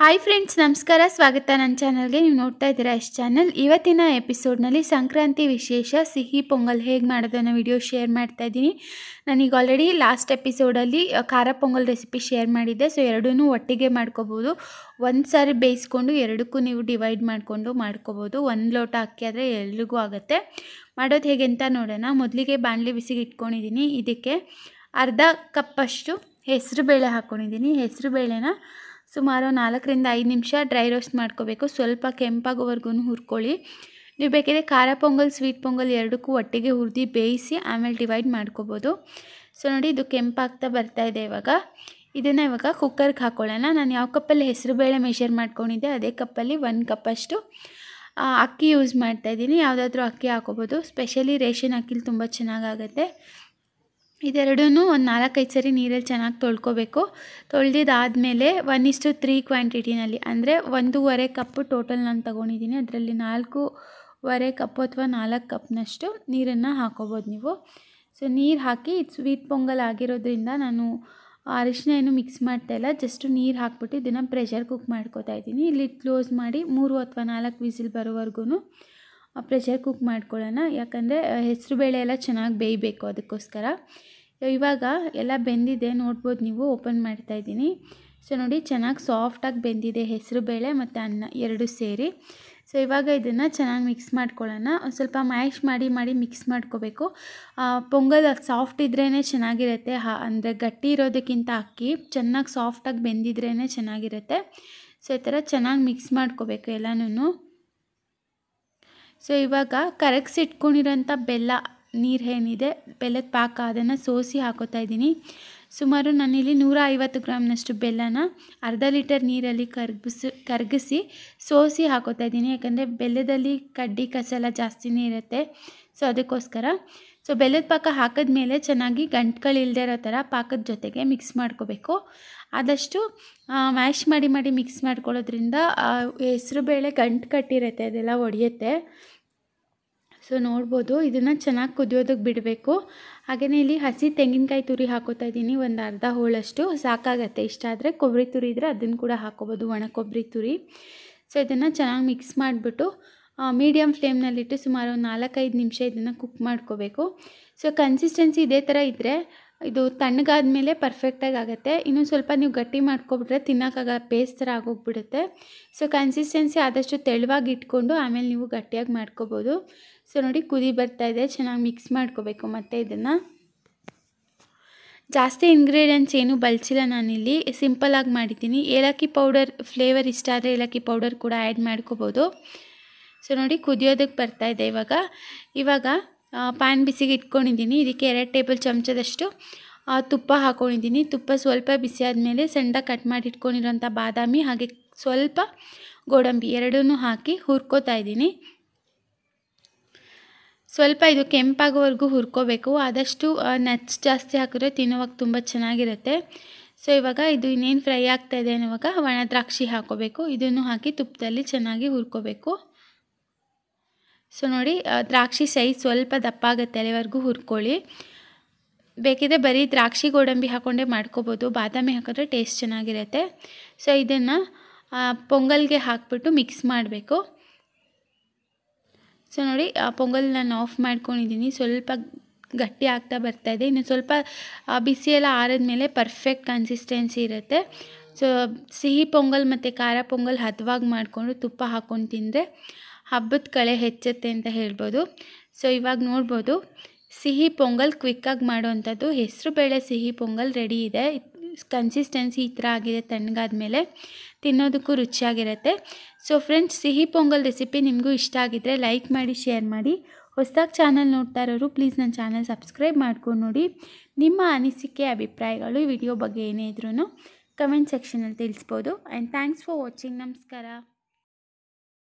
hi friends ನಮಸ್ಕಾರ ಸ್ವಾಗತ ನನ್ನ ಚಾನಲ್ಗೆ ನೀವು ನೋಡ್ತಾ ಇದ್ದೀರಾ ಎಸ್ ಚಾನಲ್ ಇವತ್ತಿನ ಎಪಿಸೋಡ್ನಲ್ಲಿ ಸಂಕ್ರಾಂತಿ ವಿಶೇಷ ಸಿಹಿ ಪೊಂಗಲ್ ಹೇಗೆ ಮಾಡೋದನ್ನು ವಿಡಿಯೋ ಶೇರ್ ಮಾಡ್ತಾ ಇದ್ದೀನಿ ನಾನೀಗ ಆಲ್ರೆಡಿ ಲಾಸ್ಟ್ ಎಪಿಸೋಡಲ್ಲಿ ಖಾರ ಪೊಂಗಲ್ ರೆಸಿಪಿ ಶೇರ್ ಮಾಡಿದ್ದೆ ಸೊ ಎರಡೂ ಒಟ್ಟಿಗೆ ಮಾಡ್ಕೋಬೋದು ಒಂದು ಸಾರಿ ಬೇಯಿಸ್ಕೊಂಡು ಎರಡಕ್ಕೂ ನೀವು ಡಿವೈಡ್ ಮಾಡಿಕೊಂಡು ಮಾಡ್ಕೋಬೋದು ಒಂದು ಲೋಟ ಅಕ್ಕಿ ಆದರೆ ಎಲ್ರಿಗೂ ಆಗುತ್ತೆ ಮಾಡೋದು ಹೇಗೆ ಅಂತ ನೋಡೋಣ ಮೊದಲಿಗೆ ಬಾಣಲೆ ಬಿಸಿಗೆ ಇಟ್ಕೊಂಡಿದ್ದೀನಿ ಇದಕ್ಕೆ ಅರ್ಧ ಕಪ್ಪಷ್ಟು ಹೆಸರು ಬೇಳೆ ಹಾಕ್ಕೊಂಡಿದ್ದೀನಿ ಹೆಸರು ಬೇಳೆನ ಸುಮಾರು ನಾಲ್ಕರಿಂದ ಐದು ನಿಮಿಷ ಡ್ರೈ ರೋಸ್ಟ್ ಮಾಡ್ಕೋಬೇಕು ಸ್ವಲ್ಪ ಕೆಂಪಾಗೋವರೆಗೂ ಹುರ್ಕೊಳ್ಳಿ ನೀವು ಬೇಕಿದ್ರೆ ಖಾರ ಪೊಂಗಲ್ ಸ್ವೀಟ್ ಪೊಂಗಲ್ ಎರಡಕ್ಕೂ ಒಟ್ಟಿಗೆ ಹುರಿದು ಬೇಯಿಸಿ ಆಮೇಲೆ ಡಿವೈಡ್ ಮಾಡ್ಕೋಬೋದು ಸೊ ನೋಡಿ ಇದು ಕೆಂಪಾಗ್ತಾ ಬರ್ತಾ ಇದೆ ಇವಾಗ ಇದನ್ನು ಇವಾಗ ಕುಕ್ಕರ್ಗೆ ಹಾಕ್ಕೊಳ್ಳೋಣ ನಾನು ಯಾವ ಕಪ್ಪಲ್ಲಿ ಹೆಸರು ಬೇಳೆ ಮೆಷರ್ ಮಾಡ್ಕೊಂಡಿದ್ದೆ ಅದೇ ಕಪ್ಪಲ್ಲಿ ಒಂದು ಕಪ್ಪಷ್ಟು ಅಕ್ಕಿ ಯೂಸ್ ಮಾಡ್ತಾಯಿದ್ದೀನಿ ಯಾವುದಾದ್ರೂ ಅಕ್ಕಿ ಹಾಕೋಬೋದು ಸ್ಪೆಷಲಿ ರೇಷನ್ ಅಕ್ಕಿಲಿ ತುಂಬ ಚೆನ್ನಾಗಾಗತ್ತೆ ಇದೆರಡೂ ಒಂದು ನಾಲ್ಕೈದು ಸರಿ ನೀರಲ್ಲಿ ಚೆನ್ನಾಗಿ ತೊಳ್ಕೊಬೇಕು ತೊಳೆದಿದ್ದಾದಮೇಲೆ ಒನ್ ಟು ತ್ರೀ ಕ್ವಾಂಟಿಟಿನಲ್ಲಿ ಅಂದರೆ ಒಂದೂವರೆ ಕಪ್ಪು ಟೋಟಲ್ ನಾನು ತೊಗೊಂಡಿದ್ದೀನಿ ಅದರಲ್ಲಿ ನಾಲ್ಕೂವರೆ ಕಪ್ಪು ಅಥವಾ ನಾಲ್ಕು ಕಪ್ನಷ್ಟು ನೀರನ್ನು ಹಾಕೋಬೋದು ನೀವು ಸೊ ನೀರು ಹಾಕಿ ಇದು ಸ್ವೀಟ್ ಪೊಂಗಲ್ ಆಗಿರೋದ್ರಿಂದ ನಾನು ಅರಿಶಿನ ಏನು ಮಿಕ್ಸ್ ಮಾಡ್ತಾ ಇಲ್ಲ ಜಸ್ಟ್ ನೀರು ಹಾಕ್ಬಿಟ್ಟು ಇದನ್ನು ಪ್ರೆಷರ್ ಕುಕ್ ಮಾಡ್ಕೋತಾ ಇದ್ದೀನಿ ಇಲ್ಲಿ ಕ್ಲೋಸ್ ಮಾಡಿ ಮೂರು ಅಥವಾ ನಾಲ್ಕು ವಿಸಿಲ್ ಬರೋವರೆಗೂ ಪ್ರೆಷರ್ ಕುಕ್ ಮಾಡ್ಕೊಳ್ಳೋಣ ಯಾಕಂದರೆ ಹೆಸರು ಬೇಳೆ ಎಲ್ಲ ಚೆನ್ನಾಗಿ ಬೇಯಬೇಕು ಅದಕ್ಕೋಸ್ಕರ ಇವಾಗ ಎಲ್ಲ ಬೆಂದಿದೆ ನೋಡ್ಬೋದು ನೀವು ಓಪನ್ ಮಾಡ್ತಾ ಇದ್ದೀನಿ ಸೊ ನೋಡಿ ಚೆನ್ನಾಗಿ ಸಾಫ್ಟಾಗಿ ಬೆಂದಿದೆ ಹೆಸರು ಬೇಳೆ ಮತ್ತು ಅನ್ನ ಎರಡು ಸೇರಿ ಸೊ ಇವಾಗ ಇದನ್ನು ಚೆನ್ನಾಗಿ ಮಿಕ್ಸ್ ಮಾಡ್ಕೊಳ್ಳೋಣ ಒಂದು ಸ್ವಲ್ಪ ಮ್ಯಾಶ್ ಮಾಡಿ ಮಾಡಿ ಮಿಕ್ಸ್ ಮಾಡ್ಕೋಬೇಕು ಪೊಂಗಲ್ ಸಾಫ್ಟ್ ಇದ್ರೇ ಚೆನ್ನಾಗಿರುತ್ತೆ ಹಾ ಅಂದರೆ ಗಟ್ಟಿ ಇರೋದಕ್ಕಿಂತ ಅಕ್ಕಿ ಚೆನ್ನಾಗಿ ಸಾಫ್ಟಾಗಿ ಬೆಂದಿದ್ರೇ ಚೆನ್ನಾಗಿರುತ್ತೆ ಸೊ ಈ ಥರ ಚೆನ್ನಾಗಿ ಮಿಕ್ಸ್ ಮಾಡ್ಕೋಬೇಕು ಎಲ್ಲನೂ ಸೊ ಇವಾಗ ಇಟ್ಕೊಂಡಿರೋಂಥ ಬೆಲ್ಲ ನೀರು ಏನಿದೆ ಬೆಲ್ಲದ ಪಾಕ ಅದನ್ನು ಸೋಸಿ ಹಾಕೋತಾ ಇದ್ದೀನಿ ಸುಮಾರು ನಾನಿಲ್ಲಿ ನೂರ ಐವತ್ತು ಗ್ರಾಮ್ನಷ್ಟು ಬೆಲ್ಲನ ಅರ್ಧ ಲೀಟರ್ ನೀರಲ್ಲಿ ಕರಗಿಸಿ ಕರಗಿಸಿ ಸೋಸಿ ಹಾಕೋತಾ ಇದ್ದೀನಿ ಯಾಕಂದರೆ ಬೆಲ್ಲದಲ್ಲಿ ಕಡ್ಡಿ ಕಸ ಜಾಸ್ತಿನೇ ಇರುತ್ತೆ ಸೊ ಅದಕ್ಕೋಸ್ಕರ ಸೊ ಬೆಲ್ಲದ ಪಾಕ ಹಾಕಿದ ಮೇಲೆ ಚೆನ್ನಾಗಿ ಗಂಟುಗಳಿಲ್ಲದೆ ಇರೋ ಥರ ಪಾಕದ ಜೊತೆಗೆ ಮಿಕ್ಸ್ ಮಾಡ್ಕೋಬೇಕು ಆದಷ್ಟು ಮ್ಯಾಶ್ ಮಾಡಿ ಮಾಡಿ ಮಿಕ್ಸ್ ಮಾಡ್ಕೊಳ್ಳೋದ್ರಿಂದ ಹೆಸರು ಬೇಳೆ ಗಂಟು ಕಟ್ಟಿರುತ್ತೆ ಅದೆಲ್ಲ ಒಡೆಯುತ್ತೆ ಸೊ ನೋಡ್ಬೋದು ಇದನ್ನು ಚೆನ್ನಾಗಿ ಕುದಿಯೋದಕ್ಕೆ ಬಿಡಬೇಕು ಹಾಗೆಯೇ ಇಲ್ಲಿ ಹಸಿ ತೆಂಗಿನಕಾಯಿ ತುರಿ ಹಾಕೋತಾ ಇದ್ದೀನಿ ಒಂದು ಅರ್ಧ ಹೋಳಷ್ಟು ಸಾಕಾಗತ್ತೆ ಇಷ್ಟ ಆದರೆ ಕೊಬ್ಬರಿ ತುರಿ ಇದ್ದರೆ ಅದನ್ನು ಕೂಡ ಹಾಕೋಬೋದು ಒಣ ಕೊಬ್ಬರಿ ತುರಿ ಸೊ ಇದನ್ನು ಚೆನ್ನಾಗಿ ಮಿಕ್ಸ್ ಮಾಡಿಬಿಟ್ಟು ಮೀಡಿಯಮ್ ಫ್ಲೇಮ್ನಲ್ಲಿಟ್ಟು ಸುಮಾರು ಒಂದು ನಾಲ್ಕೈದು ನಿಮಿಷ ಇದನ್ನು ಕುಕ್ ಮಾಡ್ಕೋಬೇಕು ಸೊ ಕನ್ಸಿಸ್ಟೆನ್ಸಿ ಇದೇ ಥರ ಇದ್ದರೆ ಇದು ತಣ್ಣಗಾದ ಮೇಲೆ ಪರ್ಫೆಕ್ಟಾಗಿ ಆಗುತ್ತೆ ಇನ್ನೂ ಸ್ವಲ್ಪ ನೀವು ಗಟ್ಟಿ ಮಾಡ್ಕೊಬಿಟ್ರೆ ತಿನ್ನೋಕ್ಕಾಗ ಪೇಸ್ಟ್ ಥರ ಆಗೋಗ್ಬಿಡುತ್ತೆ ಸೊ ಕನ್ಸಿಸ್ಟೆನ್ಸಿ ಆದಷ್ಟು ತೆಳುವಾಗಿ ಇಟ್ಕೊಂಡು ಆಮೇಲೆ ನೀವು ಗಟ್ಟಿಯಾಗಿ ಮಾಡ್ಕೋಬೋದು ಸೊ ನೋಡಿ ಕುದಿ ಬರ್ತಾ ಇದೆ ಚೆನ್ನಾಗಿ ಮಿಕ್ಸ್ ಮಾಡ್ಕೋಬೇಕು ಮತ್ತು ಇದನ್ನು ಜಾಸ್ತಿ ಇಂಗ್ರೀಡಿಯೆಂಟ್ಸ್ ಏನೂ ಬಳಸಿಲ್ಲ ನಾನಿಲ್ಲಿ ಸಿಂಪಲಾಗಿ ಮಾಡಿದ್ದೀನಿ ಏಲಕ್ಕಿ ಪೌಡರ್ ಫ್ಲೇವರ್ ಇಷ್ಟ ಆದರೆ ಏಲಕ್ಕಿ ಪೌಡರ್ ಕೂಡ ಆ್ಯಡ್ ಮಾಡ್ಕೋಬೋದು ಸೊ ನೋಡಿ ಕುದಿಯೋದಕ್ಕೆ ಇದೆ ಇವಾಗ ಇವಾಗ ಪ್ಯಾನ್ ಬಿಸಿಗೆ ಇಟ್ಕೊಂಡಿದ್ದೀನಿ ಇದಕ್ಕೆ ಎರಡು ಟೇಬಲ್ ಚಮಚದಷ್ಟು ತುಪ್ಪ ಹಾಕ್ಕೊಂಡಿದ್ದೀನಿ ತುಪ್ಪ ಸ್ವಲ್ಪ ಬಿಸಿ ಆದಮೇಲೆ ಸಣ್ಣ ಕಟ್ ಮಾಡಿ ಇಟ್ಕೊಂಡಿರೋಂಥ ಬಾದಾಮಿ ಹಾಗೆ ಸ್ವಲ್ಪ ಗೋಡಂಬಿ ಎರಡನ್ನೂ ಹಾಕಿ ಹುರ್ಕೋತಾ ಇದ್ದೀನಿ ಸ್ವಲ್ಪ ಇದು ಕೆಂಪಾಗೋವರೆಗೂ ಹುರ್ಕೋಬೇಕು ಆದಷ್ಟು ನೆಚ್ಚು ಜಾಸ್ತಿ ಹಾಕಿದ್ರೆ ತಿನ್ನುವಾಗ ತುಂಬ ಚೆನ್ನಾಗಿರುತ್ತೆ ಸೊ ಇವಾಗ ಇದು ಇನ್ನೇನು ಫ್ರೈ ಆಗ್ತಾಯಿದೆ ಅನ್ನುವಾಗ ಒಣ ದ್ರಾಕ್ಷಿ ಹಾಕೋಬೇಕು ಇದನ್ನು ಹಾಕಿ ತುಪ್ಪದಲ್ಲಿ ಚೆನ್ನಾಗಿ ಹುರ್ಕೋಬೇಕು ಸೊ ನೋಡಿ ದ್ರಾಕ್ಷಿ ಸೈಜ್ ಸ್ವಲ್ಪ ದಪ್ಪ ಆಗುತ್ತೆ ಅಲ್ಲಿವರೆಗೂ ಹುರ್ಕೊಳ್ಳಿ ಬೇಕಿದ್ರೆ ಬರೀ ದ್ರಾಕ್ಷಿ ಗೋಡಂಬಿ ಹಾಕ್ಕೊಂಡೇ ಮಾಡ್ಕೋಬೋದು ಬಾದಾಮಿ ಹಾಕಿದ್ರೆ ಟೇಸ್ಟ್ ಚೆನ್ನಾಗಿರುತ್ತೆ ಸೊ ಇದನ್ನು ಪೊಂಗಲ್ಗೆ ಹಾಕ್ಬಿಟ್ಟು ಮಿಕ್ಸ್ ಮಾಡಬೇಕು ಸೊ ನೋಡಿ ಪೊಂಗಲ್ ನಾನು ಆಫ್ ಮಾಡ್ಕೊಂಡಿದ್ದೀನಿ ಸ್ವಲ್ಪ ಗಟ್ಟಿ ಆಗ್ತಾ ಬರ್ತಾ ಇದೆ ಇನ್ನು ಸ್ವಲ್ಪ ಬಿಸಿ ಎಲ್ಲ ಆರಿದ್ಮೇಲೆ ಪರ್ಫೆಕ್ಟ್ ಕನ್ಸಿಸ್ಟೆನ್ಸಿ ಇರುತ್ತೆ ಸೊ ಸಿಹಿ ಪೊಂಗಲ್ ಮತ್ತು ಖಾರ ಪೊಂಗಲ್ ಹದವಾಗಿ ಮಾಡಿಕೊಂಡು ತುಪ್ಪ ಹಾಕ್ಕೊಂಡು ತಿಂದರೆ ಹಬ್ಬದ ಕಳೆ ಹೆಚ್ಚುತ್ತೆ ಅಂತ ಹೇಳ್ಬೋದು ಸೊ ಇವಾಗ ನೋಡ್ಬೋದು ಸಿಹಿ ಪೊಂಗಲ್ ಕ್ವಿಕ್ಕಾಗಿ ಮಾಡೋವಂಥದ್ದು ಹೆಸರು ಬೇಳೆ ಸಿಹಿ ಪೊಂಗಲ್ ರೆಡಿ ಇದೆ ಕನ್ಸಿಸ್ಟೆನ್ಸಿ ಈ ಥರ ಆಗಿದೆ ತಣ್ಣಗಾದ ಮೇಲೆ ತಿನ್ನೋದಕ್ಕೂ ರುಚಿಯಾಗಿರುತ್ತೆ ಸೊ ಫ್ರೆಂಡ್ಸ್ ಸಿಹಿ ಪೊಂಗಲ್ ರೆಸಿಪಿ ನಿಮಗೂ ಇಷ್ಟ ಆಗಿದ್ದರೆ ಲೈಕ್ ಮಾಡಿ ಶೇರ್ ಮಾಡಿ ಹೊಸದಾಗಿ ಚಾನಲ್ ನೋಡ್ತಾ ಇರೋರು ಪ್ಲೀಸ್ ನನ್ನ ಚಾನಲ್ ಸಬ್ಸ್ಕ್ರೈಬ್ ಮಾಡ್ಕೊಂಡು ನೋಡಿ ನಿಮ್ಮ ಅನಿಸಿಕೆ ಅಭಿಪ್ರಾಯಗಳು ಈ ವಿಡಿಯೋ ಬಗ್ಗೆ ಏನೇ ಇದ್ರೂ ಕಮೆಂಟ್ ಸೆಕ್ಷನಲ್ಲಿ ತಿಳಿಸ್ಬೋದು ಆ್ಯಂಡ್ ಥ್ಯಾಂಕ್ಸ್ ಫಾರ್ ವಾಚಿಂಗ್ ನಮಸ್ಕಾರ